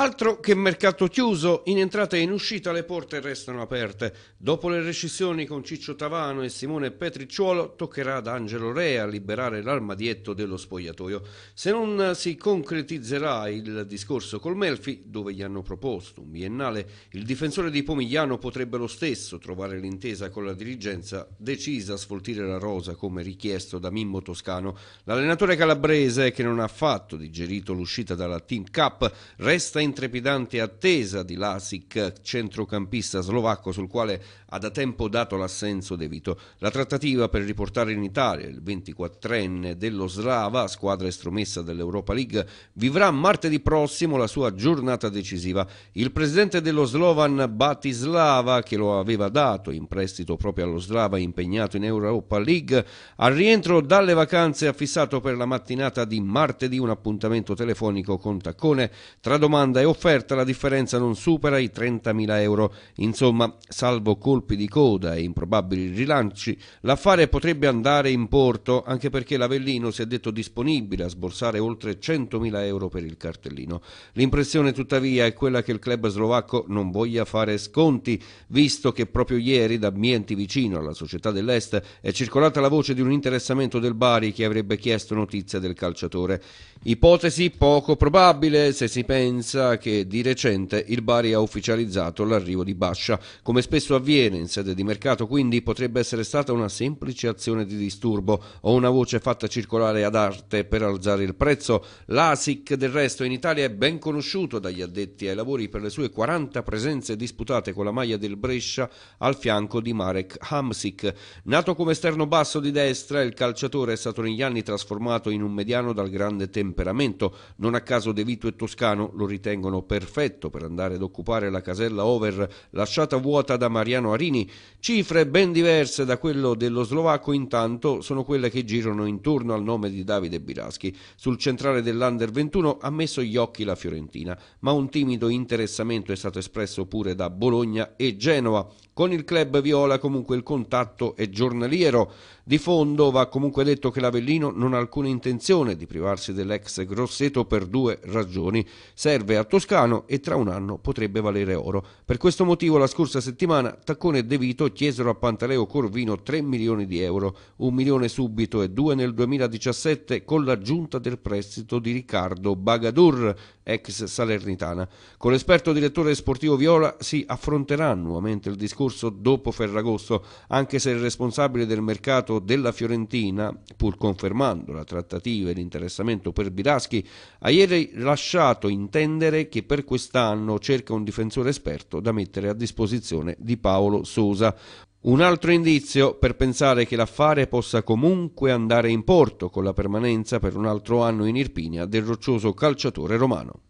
Altro che mercato chiuso, in entrata e in uscita le porte restano aperte. Dopo le rescissioni con Ciccio Tavano e Simone Petricciuolo, toccherà ad Angelo Rea liberare l'armadietto dello spogliatoio. Se non si concretizzerà il discorso col Melfi, dove gli hanno proposto un biennale, il difensore di Pomigliano potrebbe lo stesso trovare l'intesa con la dirigenza decisa a sfoltire la rosa come richiesto da Mimmo Toscano. L'allenatore calabrese, che non ha affatto digerito l'uscita dalla Team Cup, resta in intrepidante attesa di Lasic, centrocampista slovacco sul quale ha da tempo dato l'assenso debito. La trattativa per riportare in Italia il 24enne dello Slava, squadra estromessa dell'Europa League, vivrà martedì prossimo la sua giornata decisiva. Il presidente dello Slovan Batislava, che lo aveva dato in prestito proprio allo Slava impegnato in Europa League, al rientro dalle vacanze ha fissato per la mattinata di martedì un appuntamento telefonico con Taccone. Tra domanda e offerta la differenza non supera i 30.000 euro. Insomma, salvo colpo colpi di coda e improbabili rilanci, l'affare potrebbe andare in porto anche perché l'Avellino si è detto disponibile a sborsare oltre 100.000 euro per il cartellino. L'impressione tuttavia è quella che il club slovacco non voglia fare sconti, visto che proprio ieri da ambienti vicino alla società dell'Est è circolata la voce di un interessamento del Bari che avrebbe chiesto notizia del calciatore. Ipotesi poco probabile se si pensa che di recente il Bari ha ufficializzato l'arrivo di Bascia, come spesso avviene bene in sede di mercato, quindi potrebbe essere stata una semplice azione di disturbo o una voce fatta circolare ad arte per alzare il prezzo. L'ASIC del resto in Italia è ben conosciuto dagli addetti ai lavori per le sue 40 presenze disputate con la maglia del Brescia al fianco di Marek Hamsik. Nato come esterno basso di destra, il calciatore è stato negli anni trasformato in un mediano dal grande temperamento. Non a caso De Vito e Toscano lo ritengono perfetto per andare ad occupare la casella over lasciata vuota da Mariano Arrigo Guarini. Cifre ben diverse da quello dello slovacco intanto sono quelle che girano intorno al nome di Davide Biraschi. Sul centrale dell'Under 21 ha messo gli occhi la Fiorentina, ma un timido interessamento è stato espresso pure da Bologna e Genova. Con il club Viola comunque il contatto è giornaliero. Di fondo va comunque detto che l'Avellino non ha alcuna intenzione di privarsi dell'ex Grosseto per due ragioni. Serve a Toscano e tra un anno potrebbe valere oro. Per questo motivo la scorsa settimana Taccone e De Vito chiesero a Pantaleo Corvino 3 milioni di euro, un milione subito e due nel 2017 con l'aggiunta del prestito di Riccardo Bagadur, ex Salernitana. Con l'esperto direttore sportivo Viola si affronterà nuovamente il discorso scorso dopo Ferragosto, anche se il responsabile del mercato della Fiorentina, pur confermando la trattativa e l'interessamento per Biraschi, ha ieri lasciato intendere che per quest'anno cerca un difensore esperto da mettere a disposizione di Paolo Sosa. Un altro indizio per pensare che l'affare possa comunque andare in porto con la permanenza per un altro anno in Irpinia del roccioso calciatore romano.